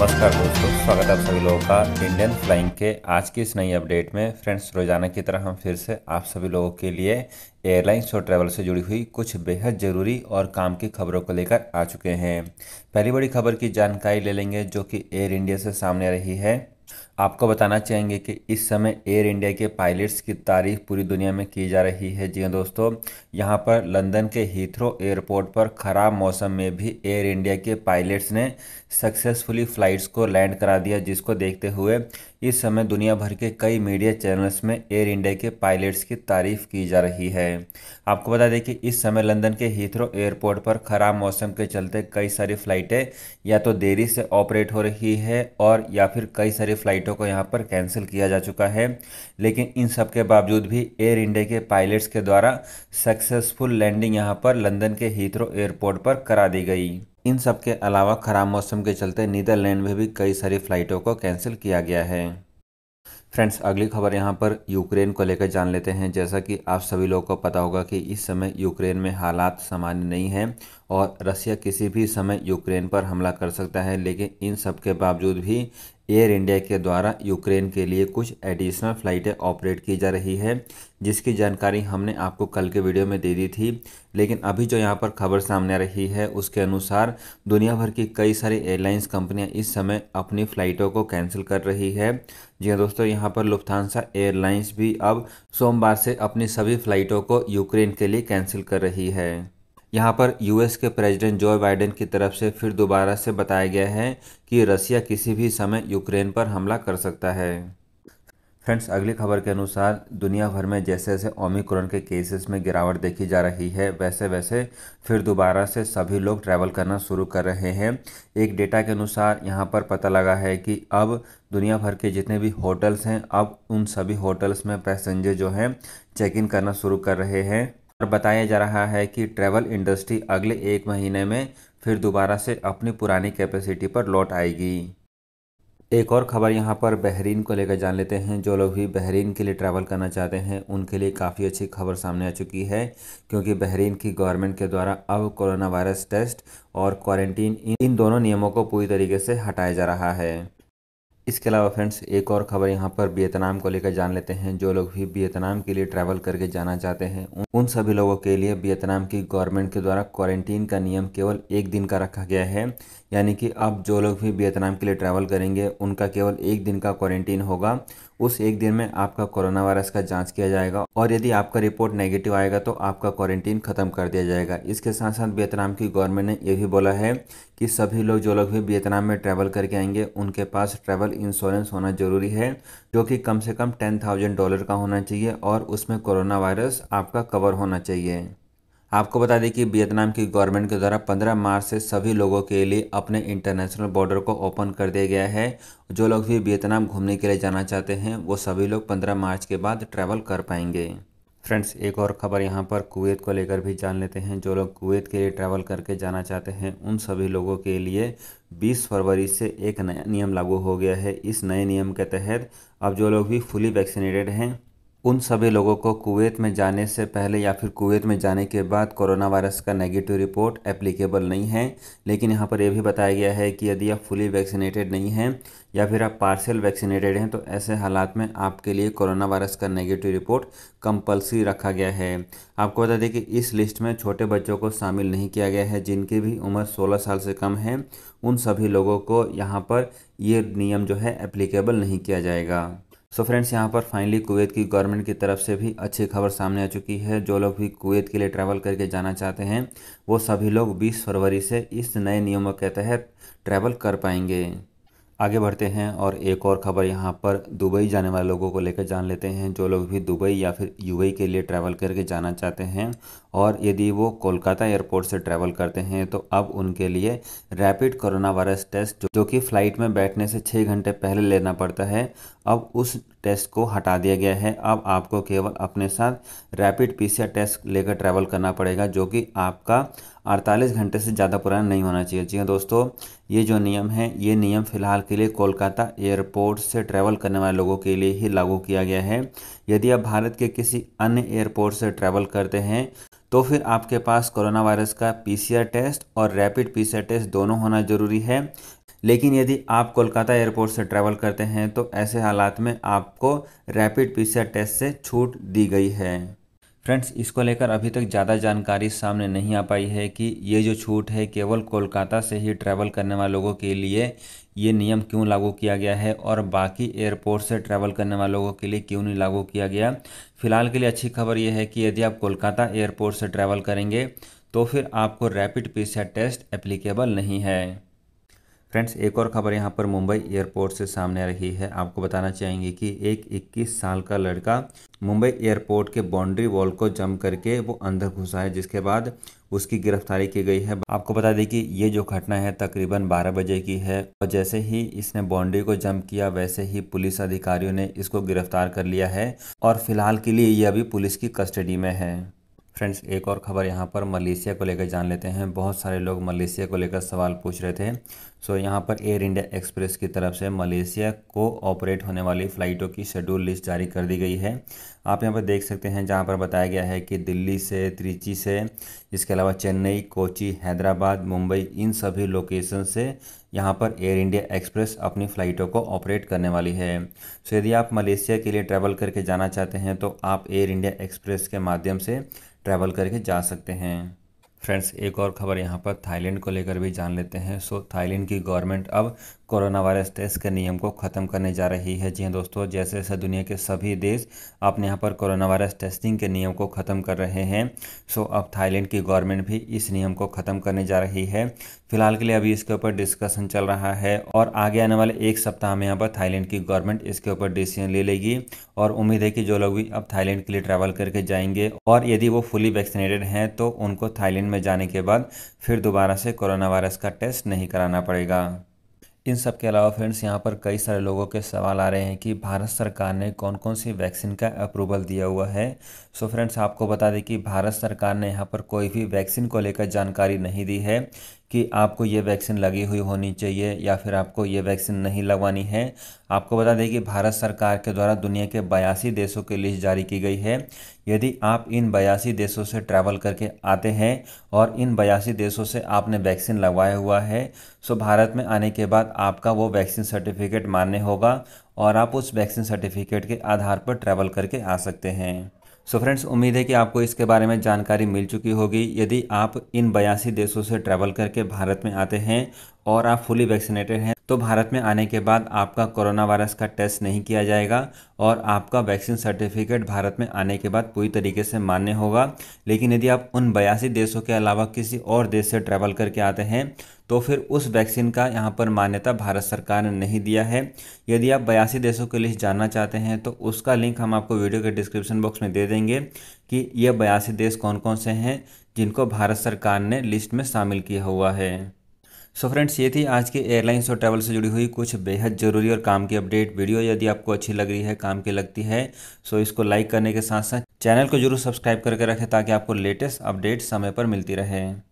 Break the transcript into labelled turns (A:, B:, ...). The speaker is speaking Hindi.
A: नमस्कार दोस्तों स्वागत है आप सभी लोगों का इंडियन फ्लाइंग के आज की इस नई अपडेट में फ्रेंड्स रोजाना की तरह हम फिर से आप सभी लोगों के लिए एयरलाइंस और ट्रैवल से जुड़ी हुई कुछ बेहद ज़रूरी और काम की खबरों को लेकर आ चुके हैं पहली बड़ी खबर की जानकारी ले लेंगे जो कि एयर इंडिया से सामने आ रही है आपको बताना चाहेंगे कि इस समय एयर इंडिया के पायलट्स की तारीफ पूरी दुनिया में की जा रही है जी हाँ दोस्तों यहाँ पर लंदन के हीथ्रो एयरपोर्ट पर ख़राब मौसम में भी एयर इंडिया के पायलट्स ने सक्सेसफुली फ़्लाइट्स को लैंड करा दिया जिसको देखते हुए इस समय दुनिया भर के कई मीडिया चैनल्स में एयर इंडिया के पायलट्स की तारीफ की जा रही है आपको बता दें कि इस समय लंदन के हीथ्रो एयरपोर्ट पर ख़राब मौसम के चलते कई सारी फ़्लाइटें या तो देरी से ऑपरेट हो रही है और या फिर कई सारी फ़्लाइटों को यहाँ पर कैंसिल किया जा चुका है लेकिन इन सब के बावजूद भी एयर इंडिया के पायलट्स के द्वारा सक्सेसफुल लैंडिंग यहाँ पर लंदन के हीथ्रो एयरपोर्ट पर करा दी गई इन सब के अलावा खराब मौसम के चलते नीदरलैंड में भी कई सारी फ़्लाइटों को कैंसिल किया गया है फ्रेंड्स अगली खबर यहाँ पर यूक्रेन को लेकर जान लेते हैं जैसा कि आप सभी लोगों को पता होगा कि इस समय यूक्रेन में हालात सामान्य नहीं हैं और रसिया किसी भी समय यूक्रेन पर हमला कर सकता है लेकिन इन सब के बावजूद भी एयर इंडिया के द्वारा यूक्रेन के लिए कुछ एडिशनल फ़्लाइटें ऑपरेट की जा रही है जिसकी जानकारी हमने आपको कल के वीडियो में दे दी थी लेकिन अभी जो यहाँ पर खबर सामने आ रही है उसके अनुसार दुनिया भर की कई सारी एयरलाइंस कंपनियां इस समय अपनी फ़्लाइटों को कैंसिल कर रही है जी हाँ दोस्तों यहाँ पर लुफ्तानसा एयरलाइंस भी अब सोमवार से अपनी सभी फ़्लाइटों को यूक्रेन के लिए कैंसिल कर रही है यहाँ पर यूएस के प्रेसिडेंट जो बाइडेन की तरफ से फिर दोबारा से बताया गया है कि रसिया किसी भी समय यूक्रेन पर हमला कर सकता है फ्रेंड्स अगली खबर के अनुसार दुनिया भर में जैसे जैसे ओमिक्रॉन के केसेस में गिरावट देखी जा रही है वैसे वैसे फिर दोबारा से सभी लोग ट्रैवल करना शुरू कर रहे हैं एक डेटा के अनुसार यहाँ पर पता लगा है कि अब दुनिया भर के जितने भी होटल्स हैं अब उन सभी होटल्स में पैसेंजर जो हैं चेक इन करना शुरू कर रहे हैं और बताया जा रहा है कि ट्रैवल इंडस्ट्री अगले एक महीने में फिर दोबारा से अपनी पुरानी कैपेसिटी पर लौट आएगी एक और ख़बर यहाँ पर बहरीन को लेकर जान लेते हैं जो लोग भी बहरीन के लिए ट्रैवल करना चाहते हैं उनके लिए काफ़ी अच्छी खबर सामने आ चुकी है क्योंकि बहरीन की गवर्नमेंट के द्वारा अब कोरोना वायरस टेस्ट और क्वारंटीन इन दोनों नियमों को पूरी तरीके से हटाया जा रहा है इसके अलावा फ्रेंड्स एक और खबर यहाँ पर वियतनाम को लेकर जान लेते हैं जो लोग भी वियतनाम के लिए ट्रैवल करके जाना चाहते हैं उन सभी लोगों के लिए वियतनाम की गवर्नमेंट के द्वारा क्वारंटीन का नियम केवल एक दिन का रखा गया है यानी कि अब जो लोग भी वियतनाम के लिए ट्रैवल करेंगे उनका केवल एक दिन का क्वारंटीन होगा उस एक दिन में आपका कोरोना वायरस का जांच किया जाएगा और यदि आपका रिपोर्ट नेगेटिव आएगा तो आपका क्वारंटीन खत्म कर दिया जाएगा इसके साथ साथ वियतनाम की गवर्नमेंट ने यह भी बोला है कि सभी लोग जो लोग भी वियतनाम में ट्रैवल करके आएंगे उनके पास ट्रैवल इंश्योरेंस होना ज़रूरी है जो कि कम से कम टेन थाउजेंड डॉलर का होना चाहिए और उसमें कोरोना वायरस आपका कवर होना चाहिए आपको बता दें कि वियतनाम की गवर्नमेंट के द्वारा 15 मार्च से सभी लोगों के लिए अपने इंटरनेशनल बॉर्डर को ओपन कर दिया गया है जो लोग भी वियतनाम घूमने के लिए जाना चाहते हैं वो सभी लोग 15 मार्च के बाद ट्रैवल कर पाएंगे फ्रेंड्स एक और खबर यहाँ पर कुवैत को लेकर भी जान लेते हैं जो लोग कुवैत के लिए ट्रैवल करके जाना चाहते हैं उन सभी लोगों के लिए 20 फरवरी से एक नया नियम लागू हो गया है इस नए नियम के तहत अब जो लोग भी फुली वैक्सीनेटेड हैं उन सभी लोगों को कुवैत में जाने से पहले या फिर कुवैत में जाने के बाद कोरोना वायरस का नेगेटिव रिपोर्ट एप्लीकेबल नहीं है लेकिन यहाँ पर यह भी बताया गया है कि यदि आप फुली वैक्सीनेटेड नहीं हैं या फिर आप पार्सल वैक्सीनेटेड हैं तो ऐसे हालात में आपके लिए कोरोना वायरस का नेगेटिव रिपोर्ट कंपलसरी रखा गया है आपको बता दें कि इस लिस्ट में छोटे बच्चों को शामिल नहीं किया गया है जिनकी भी उम्र सोलह साल से कम है उन सभी लोगों को यहाँ पर ये नियम जो है एप्लीकेबल नहीं किया जाएगा सो फ्रेंड्स यहाँ पर फाइनली कुवैत की गवर्नमेंट की तरफ से भी अच्छी खबर सामने आ चुकी है जो लोग भी कुवैत के लिए ट्रैवल करके जाना चाहते हैं वो सभी लोग 20 फरवरी से इस नए नियमों के तहत ट्रैवल कर पाएंगे आगे बढ़ते हैं और एक और खबर यहाँ पर दुबई जाने वाले लोगों को लेकर जान लेते हैं जो लोग भी दुबई या फिर यूएई e के लिए ट्रैवल करके जाना चाहते हैं और यदि वो कोलकाता एयरपोर्ट से ट्रैवल करते हैं तो अब उनके लिए रैपिड कोरोना वायरस टेस्ट जो कि फ़्लाइट में बैठने से छः घंटे पहले लेना पड़ता है अब उस टेस्ट को हटा दिया गया है अब आपको केवल अपने साथ रैपिड पीसीआर टेस्ट लेकर ट्रैवल करना पड़ेगा जो कि आपका 48 घंटे से ज़्यादा पुराना नहीं होना चाहिए जी हाँ दोस्तों ये जो नियम है ये नियम फ़िलहाल के लिए कोलकाता एयरपोर्ट से ट्रैवल करने वाले लोगों के लिए ही लागू किया गया है यदि आप भारत के किसी अन्य एयरपोर्ट से ट्रैवल करते हैं तो फिर आपके पास कोरोना वायरस का पीसीआर टेस्ट और रैपिड पीसीआर टेस्ट दोनों होना जरूरी है लेकिन यदि आप कोलकाता एयरपोर्ट से ट्रैवल करते हैं तो ऐसे हालात में आपको रैपिड पीसीआर टेस्ट से छूट दी गई है फ्रेंड्स इसको लेकर अभी तक ज़्यादा जानकारी सामने नहीं आ पाई है कि ये जो छूट है केवल कोलकाता से ही ट्रैवल करने वाले लोगों के लिए ये नियम क्यों लागू किया गया है और बाकी एयरपोर्ट से ट्रैवल करने वाले लोगों के लिए क्यों नहीं लागू किया गया फिलहाल के लिए अच्छी खबर ये है कि यदि आप कोलकाता एयरपोर्ट से ट्रैवल करेंगे तो फिर आपको रैपिड पी टेस्ट एप्लीकेबल नहीं है फ्रेंड्स एक और खबर यहाँ पर मुंबई एयरपोर्ट से सामने आ रही है आपको बताना चाहेंगे कि एक 21 साल का लड़का मुंबई एयरपोर्ट के बाउंड्री वॉल को जम करके वो अंदर घुसा है जिसके बाद उसकी गिरफ्तारी की गई है आपको बता दें कि ये जो घटना है तकरीबन 12 बजे की है और जैसे ही इसने बाउंड्री को जम किया वैसे ही पुलिस अधिकारियों ने इसको गिरफ्तार कर लिया है और फिलहाल के लिए ये अभी पुलिस की कस्टडी में है फ्रेंड्स एक और ख़बर यहाँ पर मलेशिया को लेकर जान लेते हैं बहुत सारे लोग मलेशिया को लेकर सवाल पूछ रहे थे सो so, यहाँ पर एयर इंडिया एक्सप्रेस की तरफ से मलेशिया को ऑपरेट होने वाली फ़्लाइटों की शेड्यूल लिस्ट जारी कर दी गई है आप यहाँ पर देख सकते हैं जहाँ पर बताया गया है कि दिल्ली से त्रिची से इसके अलावा चेन्नई कोची हैदराबाद मुंबई इन सभी लोकेशन से यहाँ पर एयर इंडिया एक्सप्रेस अपनी फ़्लाइटों को ऑपरेट करने वाली है सो so, यदि आप मलेशिया के लिए ट्रैवल करके जाना चाहते हैं तो आप एयर इंडिया एक्सप्रेस के माध्यम से ट्रैवल करके जा सकते हैं फ्रेंड्स एक और ख़बर यहाँ पर थाईलैंड को लेकर भी जान लेते हैं सो थाईलैंड की गवर्नमेंट अब कोरोना वायरस टेस्ट के नियम को ख़त्म करने जा रही है जी हाँ दोस्तों जैसे जैसे दुनिया के सभी देश अपने यहाँ पर कोरोना वायरस टेस्टिंग के नियम को ख़त्म कर रहे हैं सो अब थाईलैंड की गवर्नमेंट भी इस नियम को ख़त्म करने जा रही है फिलहाल के लिए अभी इसके ऊपर डिस्कशन चल रहा है और आगे आने वाले एक सप्ताह में यहाँ पर थाईलैंड की गवर्नमेंट इसके ऊपर डिसीजन ले लेगी और उम्मीद है कि जो लोग भी अब थाईलैंड के लिए ट्रैवल करके जाएंगे और यदि वो फुली वैक्सीनेटेड हैं तो उनको थाईलैंड में जाने के बाद फिर दोबारा से कोरोना वायरस का टेस्ट नहीं कराना पड़ेगा इन सब के अलावा फ्रेंड्स यहाँ पर कई सारे लोगों के सवाल आ रहे हैं कि भारत सरकार ने कौन कौन सी वैक्सीन का अप्रूवल दिया हुआ है सो so फ्रेंड्स आपको बता दें कि भारत सरकार ने यहाँ पर कोई भी वैक्सीन को लेकर जानकारी नहीं दी है कि आपको ये वैक्सीन लगी हुई होनी चाहिए या फिर आपको ये वैक्सीन नहीं लगवानी है आपको बता दें कि भारत सरकार के द्वारा दुनिया के बयासी देशों की लिस्ट जारी की गई है यदि आप इन बयासी देशों से ट्रैवल करके आते हैं और इन बयासी देशों से आपने वैक्सीन लगवाया हुआ है सो तो भारत में आने के बाद आपका वो वैक्सीन सर्टिफिकेट मान्य होगा और आप उस वैक्सीन सर्टिफिकेट के आधार पर ट्रैवल करके आ सकते हैं सो फ्रेंड्स उम्मीद है कि आपको इसके बारे में जानकारी मिल चुकी होगी यदि आप इन बयासी देशों से ट्रैवल करके भारत में आते हैं और आप फुली वैक्सीनेटेड हैं तो भारत में आने के बाद आपका कोरोना वायरस का टेस्ट नहीं किया जाएगा और आपका वैक्सीन सर्टिफिकेट भारत में आने के बाद पूरी तरीके से मान्य होगा लेकिन यदि आप उन बयासी देशों के अलावा किसी और देश से ट्रैवल करके आते हैं तो फिर उस वैक्सीन का यहाँ पर मान्यता भारत सरकार ने नहीं दिया है यदि आप बयासी देशों की लिस्ट जानना चाहते हैं तो उसका लिंक हम आपको वीडियो के डिस्क्रिप्शन बॉक्स में दे देंगे कि यह बयासी देश कौन कौन से हैं जिनको भारत सरकार ने लिस्ट में शामिल किया हुआ है सो so फ्रेंड्स ये थी आज के एयरलाइंस और ट्रैवल से जुड़ी हुई कुछ बेहद ज़रूरी और काम की अपडेट वीडियो यदि आपको अच्छी लग रही है काम की लगती है सो so इसको लाइक करने के साथ साथ चैनल को जरूर सब्सक्राइब करके रखें ताकि आपको लेटेस्ट अपडेट समय पर मिलती रहे